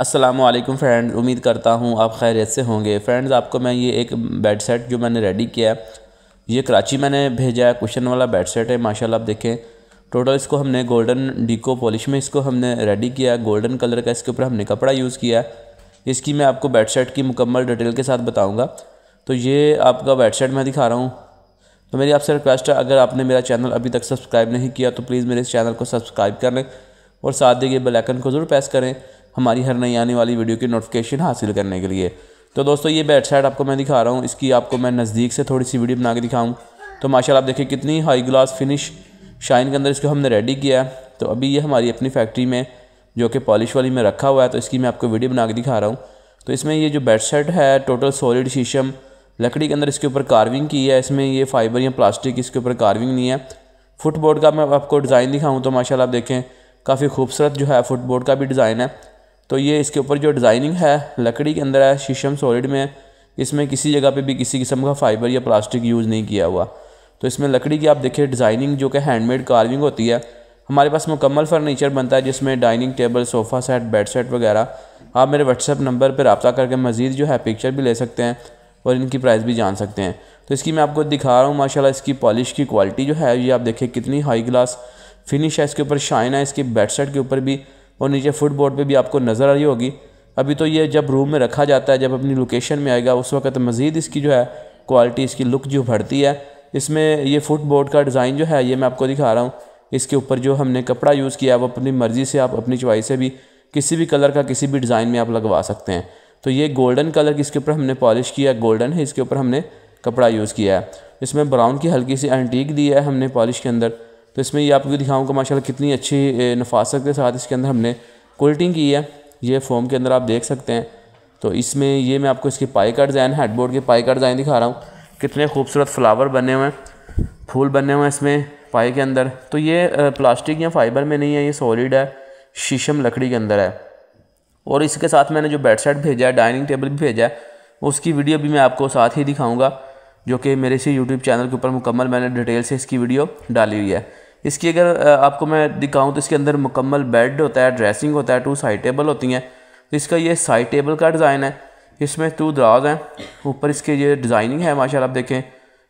Aslam friends उम्मीद करता हूँ आप खैरियत से होंगे फ्रेंड्स आपको मैं ये एक बेड सेट जो मैंने रेडी किया है ये कराची मैंने भेजा है कुशन वाला बेड सेट है माशाल्लाह आप देखें टोटल इसको हमने गोल्डन डिको पॉलिश में इसको हमने रेडी किया है गोल्डन कलर का इसके ऊपर हमने कपड़ा यूज़ किया है इसकी मैं आपको बेड सेट की मुकम्मल डिटेल के साथ बताऊँगा तो ये आपका बेड सेट मैं दिखा रहा हूँ तो मेरी आपसे रिक्वेस्ट है अगर आपने मेरा चैनल अभी तक सब्सक्राइब नहीं किया तो प्लीज़ मेरे इस चैनल को सब्सक्राइब कर लें और साथ ही ये बेलाइकन को ज़रूर प्रेस करें हमारी हर नई आने वाली वीडियो की नोटिफिकेशन हासिल करने के लिए तो दोस्तों ये बेड बेडसाइट आपको मैं दिखा रहा हूँ इसकी आपको मैं नज़दीक से थोड़ी सी वीडियो बना के दिखाऊँ तो माशाला आप देखें कितनी हाई ग्लास फिनिश शाइन के अंदर इसको हमने रेडी किया है तो अभी ये हमारी अपनी फैक्ट्री में जो कि पॉलिश वाली में रखा हुआ है तो इसकी मैं आपको वीडियो बना के दिखा रहा हूँ तो इसमें ये जो बेड बेडसेट है टोटल सॉलिड शीशम लकड़ी के अंदर इसके ऊपर कार्विंग की है इसमें ये फाइबर या प्लास्टिक इसके ऊपर कार्विंग नहीं है फुटबोर्ड का मैं आपको डिज़ाइन दिखाऊँ तो माशाला आप देखें काफ़ी खूबसूरत जो है फुटबोर्ड का भी डिज़ाइन है तो ये इसके ऊपर जो डिज़ाइनिंग है लकड़ी के अंदर है शीशम सॉलिड में इसमें किसी जगह पे भी किसी किस्म का फाइबर या प्लास्टिक यूज़ नहीं किया हुआ तो इसमें लकड़ी की आप देखिए डिज़ाइनिंग जो कि हैंडमेड कार्विंग होती है हमारे पास मुकम्मल फर्नीचर बनता है जिसमें dining table sofa set bed set वगैरह आप मेरे व्हाट्सअप नंबर पर रबता करके मज़ीद जो है पिक्चर भी ले सकते हैं और इनकी प्राइस भी जान सकते हैं तो इसकी मैं आपको दिखा रहा हूँ माशाला इसकी पॉलिश की क्वालिटी जो है ये आप देखिए कितनी हाई क्लास फिनिश है इसके ऊपर शाइन है इसके बेड सेट के ऊपर भी और नीचे फुट बोर्ड पर भी आपको नज़र आ रही होगी अभी तो ये जब रूम में रखा जाता है जब अपनी लोकेशन में आएगा उस वक्त मज़ीद इसकी जो है क्वालिटी इसकी लुक जो बढ़ती है इसमें ये फुट बोर्ड का डिज़ाइन जो है ये मैं आपको दिखा रहा हूँ इसके ऊपर जो हमने कपड़ा यूज़ किया वो अपनी मर्ज़ी से आप अपनी चॉइस से भी किसी भी कलर का किसी भी डिज़ाइन में आप लगवा सकते हैं तो ये गोल्डन कलर इसके ऊपर हमने पॉलिश किया गोल्डन है इसके ऊपर हमने कपड़ा यूज़ किया है इसमें ब्राउन की हल्की सी एंटीक दी है हमने पॉलिश के अंदर तो इसमें ये आपको दिखाऊँगा माशाल्लाह कितनी अच्छी नफासत के साथ इसके अंदर हमने कोल्टिंग की है ये फ़ोम के अंदर आप देख सकते हैं तो इसमें ये मैं आपको इसके पाई का डिज़ाइन हेडबोर्ड के पाई का डिज़ाइन दिखा रहा हूँ कितने खूबसूरत फ्लावर बने हुए हैं फूल बने हुए हैं इसमें पाई के अंदर तो ये प्लास्टिक या फाइबर में नहीं है ये सॉलिड है शीशम लकड़ी के अंदर है और इसके साथ मैंने जो बेड सेट भेजा है डाइनिंग टेबल भी भेजा है उसकी वीडियो भी मैं आपको साथ ही दिखाऊँगा जो कि मेरे इसी यूट्यूब चैनल के ऊपर मुकम्मल मैंने डिटेल से इसकी वीडियो डाली हुई है इसकी अगर आपको मैं दिखाऊं तो इसके अंदर मुकम्मल बेड होता है ड्रेसिंग होता है टू साइड टेबल होती हैं तो इसका ये साइड टेबल का डिज़ाइन है इसमें टू दराज हैं ऊपर इसके ये डिज़ाइनिंग है माशाल्लाह आप देखें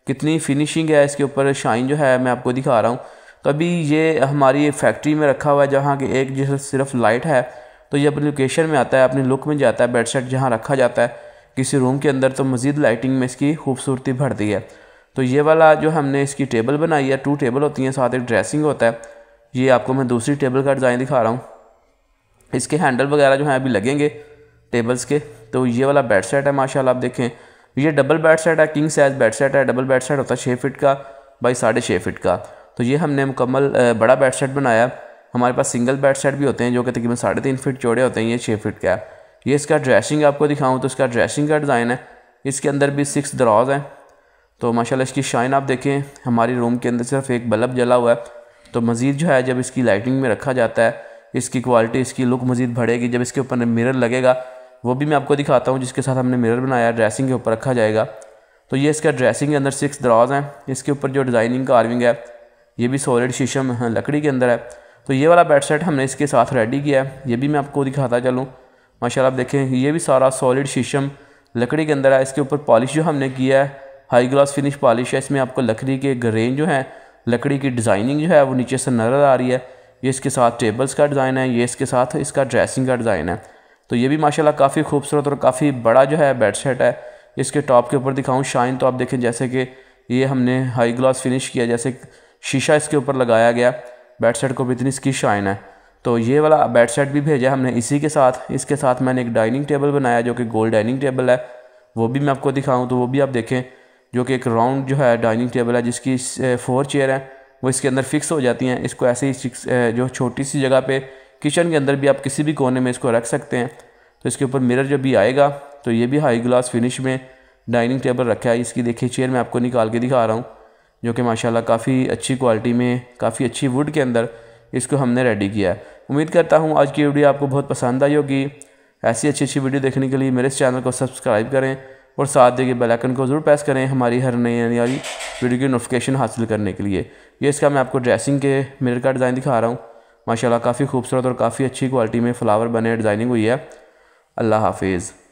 कितनी फिनिशिंग है इसके ऊपर शाइन जो है मैं आपको दिखा रहा हूँ तो अभी ये हमारी फैक्ट्री में रखा हुआ है जहाँ के एक जैसे सिर्फ लाइट है तो ये अपनी लोकेशन में आता है अपनी लुक में जाता है बेड सेट जहाँ रखा जाता है किसी रूम के अंदर तो मज़ीद लाइटिंग में इसकी खूबसूरती बढ़ती है तो ये वाला जो हमने इसकी टेबल बनाई है टू टेबल होती हैं साथ एक ड्रेसिंग होता है ये आपको मैं दूसरी टेबल का डिज़ाइन दिखा रहा हूँ इसके हैंडल वगैरह जो हैं अभी लगेंगे टेबल्स के तो ये वाला बेड सेट है माशाल्लाह आप देखें ये डबल बेड सेट है किंग साइज़ बेड सेट है डबल बेड सेट होता है छः फिट का बाई साढ़े छः फिट का तो ये हमने मुकम्मल बड़ा बेड सेट बनाया हमारे पास सिंगल बेड सेट भी होते हैं जो कि तकरीबन साढ़े तीन फिट चौड़े होते हैं ये छः फिट का है ये इसका ड्रेसिंग आपको दिखाऊँ तो इसका ड्रेसिंग का डिज़ाइन है इसके अंदर भी सिक्स दराज हैं तो माशाल्लाह इसकी शाइन आप देखें हमारी रूम के अंदर सिर्फ एक बल्ब जला हुआ है तो मज़ीद जो है जब इसकी लाइटिंग में रखा जाता है इसकी क्वालिटी इसकी लुक मज़ीद बढ़ेगी जब इसके ऊपर मिरर लगेगा वो भी मैं आपको दिखाता हूँ जिसके साथ हमने मिरर बनाया ड्रेसिंग के ऊपर रखा जाएगा तो ये इसका ड्रेसिंग के अंदर सिक्स दराज हैं इसके ऊपर जो डिज़ाइनिंग कार्विंग है ये भी सॉलिड शीशम हाँ, लकड़ी के अंदर है तो ये वाला बेड सेट हमने इसके साथ रेडी किया है ये भी मैं आपको दिखाता चलूँ माशाल्लाह आप देखें ये भी सारा सॉलिड शीशम लकड़ी के अंदर है इसके ऊपर पॉलिश जो हमने किया है हाई ग्लास फिनिश पॉलिश है इसमें आपको लकड़ी के ग्रेन जो है लकड़ी की डिज़ाइनिंग जो है वो नीचे से नज़र आ रही है ये इसके साथ टेबल्स का डिज़ाइन है ये इसके साथ इसका ड्रेसिंग का डिज़ाइन है तो ये भी माशाल्लाह काफ़ी खूबसूरत और काफ़ी बड़ा जो है बेड सेट है इसके टॉप के ऊपर दिखाऊँ शाइन तो आप देखें जैसे कि ये हमने हाई ग्लास फिनिश किया जैसे शीशा इसके ऊपर लगाया गया बेड सेट को भी इतनी इसकी शाइन है तो ये वाला बेड सेट भी भेजा हमने इसी के साथ इसके साथ मैंने एक डाइनिंग टेबल बनाया जो कि गोल्ड डाइनिंग टेबल है वो भी मैं आपको दिखाऊँ तो वो भी आप देखें जो कि एक राउंड जो है डाइनिंग टेबल है जिसकी फोर चेयर है वो इसके अंदर फिक्स हो जाती हैं इसको ऐसे ही जो छोटी सी जगह पे किचन के अंदर भी आप किसी भी कोने में इसको रख सकते हैं तो इसके ऊपर मिरर जब भी आएगा तो ये भी हाई ग्लास फिनिश में डाइनिंग टेबल रखा है इसकी देखिए चेयर मैं आपको निकाल के दिखा रहा हूँ जो कि माशाल्लाह काफ़ी अच्छी क्वालिटी में काफ़ी अच्छी वुड के अंदर इसको हमने रेडी किया है उम्मीद करता हूँ आज की वीडियो आपको बहुत पसंद आई होगी ऐसी अच्छी अच्छी वीडियो देखने के लिए मेरे इस चैनल को सब्सक्राइब करें और साथ देखिए बेलाइकन को ज़रूर प्रेस करें हमारी हर नई आने वाली वीडियो की नोटिफिकेशन हासिल करने के लिए ये इसका मैं आपको ड्रेसिंग के मिरर का डिज़ाइन दिखा रहा हूँ माशाल्लाह काफ़ी खूबसूरत और काफ़ी अच्छी क्वालिटी में फ़्लावर बने डिज़ाइनिंग हुई है अल्लाह हाफिज़